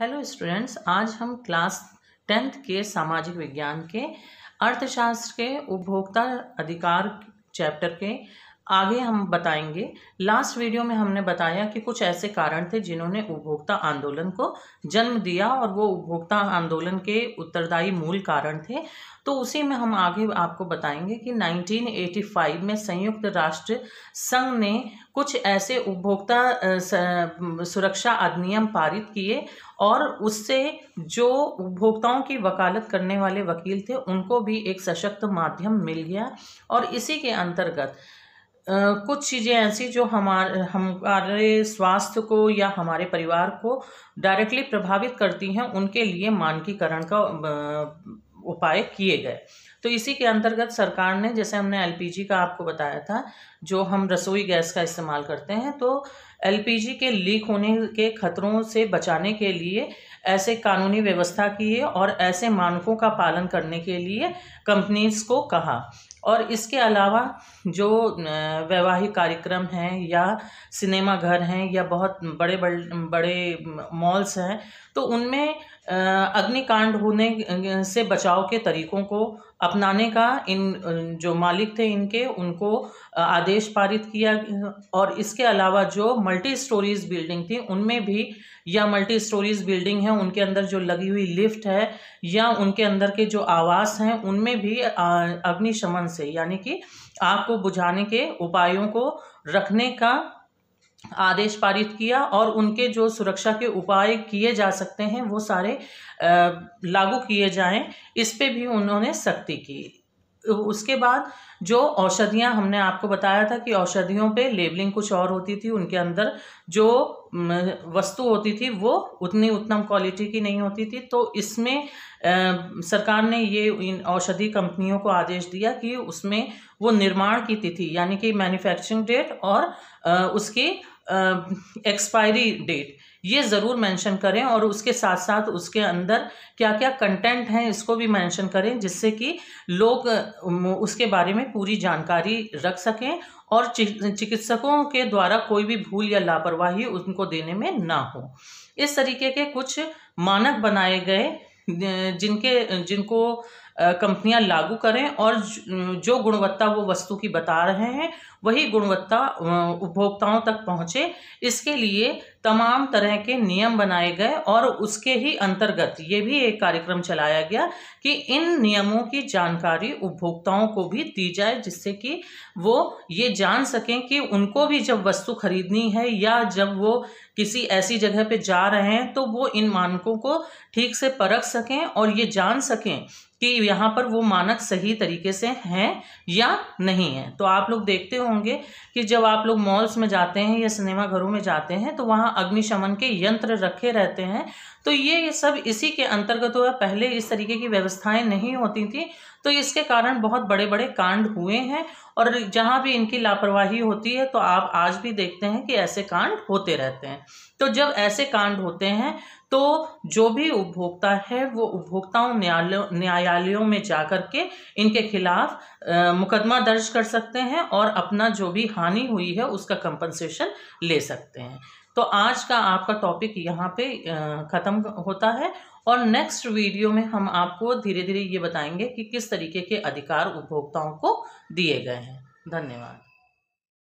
hello students आज हम class tenth के सामाजिक विज्ञान के अर्थशास्त्र के उपभोक्ता अधिकार चैप्टर के आगे हम बताएंगे लास्ट वीडियो में हमने बताया कि कुछ ऐसे कारण थे जिन्होंने उपभोक्ता आंदोलन को जन्म दिया और वो उपभोक्ता आंदोलन के उत्तरदायी मूल कारण थे तो उसी में हम आगे आपको बताएंगे कि 1985 में संयुक्त राष्ट्र संघ ने कुछ ऐसे उपभोक्ता सुरक्षा अधिनियम पारित किए और उससे जो उपभोक्ताओं की वकालत करने वाले वकील थे उनको भी एक सशक्त माध्यम मिल गया और इसी के अंतर्गत कुछ चीज़ें ऐसी जो हमारे हमारे स्वास्थ्य को या हमारे परिवार को डायरेक्टली प्रभावित करती हैं उनके लिए मानकीकरण का उपाय किए गए तो इसी के अंतर्गत सरकार ने जैसे हमने एलपीजी का आपको बताया था जो हम रसोई गैस का इस्तेमाल करते हैं तो एलपीजी के लीक होने के खतरों से बचाने के लिए ऐसे कानूनी व्यवस्था की है और ऐसे मानकों का पालन करने के लिए कंपनीज को कहा और इसके अलावा जो वैवाहिक कार्यक्रम हैं या सिनेमा घर हैं या बहुत बड़े बड़े बड़े मॉल्स हैं तो उनमें अग्निकांड होने से बचाव के तरीकों को अपनाने का इन जो मालिक थे इनके उनको आदेश आदेश पारित किया और इसके अलावा जो मल्टी स्टोरीज बिल्डिंग थी उनमें भी या मल्टी स्टोरीज बिल्डिंग है उनके अंदर जो लगी हुई लिफ्ट है या उनके अंदर के जो आवास हैं उनमें भी अग्निशमन से यानी कि आग को बुझाने के उपायों को रखने का आदेश पारित किया और उनके जो सुरक्षा के उपाय किए जा सकते हैं वो सारे लागू किए जाएं इस पे भी उन्होंने सख्ती की उसके बाद जो औषधियाँ हमने आपको बताया था कि औषधियों पे लेबलिंग कुछ और होती थी उनके अंदर जो वस्तु होती थी वो उतनी उत्तम क्वालिटी की नहीं होती थी तो इसमें आ, सरकार ने ये इन औषधि कंपनियों को आदेश दिया कि उसमें वो निर्माण की तिथि यानी कि मैन्युफैक्चरिंग डेट और आ, उसकी एक्सपायरी डेट ये ज़रूर मेंशन करें और उसके साथ साथ उसके अंदर क्या क्या कंटेंट हैं इसको भी मेंशन करें जिससे कि लोग उसके बारे में पूरी जानकारी रख सकें और चिकित्सकों के द्वारा कोई भी भूल या लापरवाही उनको देने में ना हो इस तरीके के कुछ मानक बनाए गए जिनके जिनको कंपनियां लागू करें और जो गुणवत्ता वो वस्तु की बता रहे हैं वही गुणवत्ता उपभोक्ताओं तक पहुंचे इसके लिए तमाम तरह के नियम बनाए गए और उसके ही अंतर्गत ये भी एक कार्यक्रम चलाया गया कि इन नियमों की जानकारी उपभोक्ताओं को भी दी जाए जिससे कि वो ये जान सकें कि उनको भी जब वस्तु खरीदनी है या जब वो किसी ऐसी जगह पे जा रहे हैं तो वो इन मानकों को ठीक से परख सकें और ये जान सकें कि यहाँ पर वो मानक सही तरीके से हैं या नहीं है तो आप लोग देखते होंगे कि जब आप लोग मॉल्स में जाते हैं या सिनेमा घरों में जाते हैं तो वहाँ अग्निशमन के यंत्र रखे रहते हैं तो ये सब इसी के अंतर्गत हुआ पहले इस तरीके की व्यवस्थाएं नहीं होती थी तो इसके कारण बहुत बड़े बड़े कांड हुए हैं और जहाँ भी इनकी लापरवाही होती है तो आप आज भी देखते हैं कि ऐसे कांड होते रहते हैं तो जब ऐसे कांड होते हैं तो जो भी उपभोक्ता है वो उपभोक्ताओं न्यायालयों न्यायालयों में जा कर के इनके खिलाफ मुकदमा दर्ज कर सकते हैं और अपना जो भी हानि हुई है उसका कंपनसेशन ले सकते हैं तो आज का आपका टॉपिक यहाँ पे ख़त्म होता है और नेक्स्ट वीडियो में हम आपको धीरे धीरे ये बताएंगे कि किस तरीके के अधिकार उपभोक्ताओं को दिए गए हैं धन्यवाद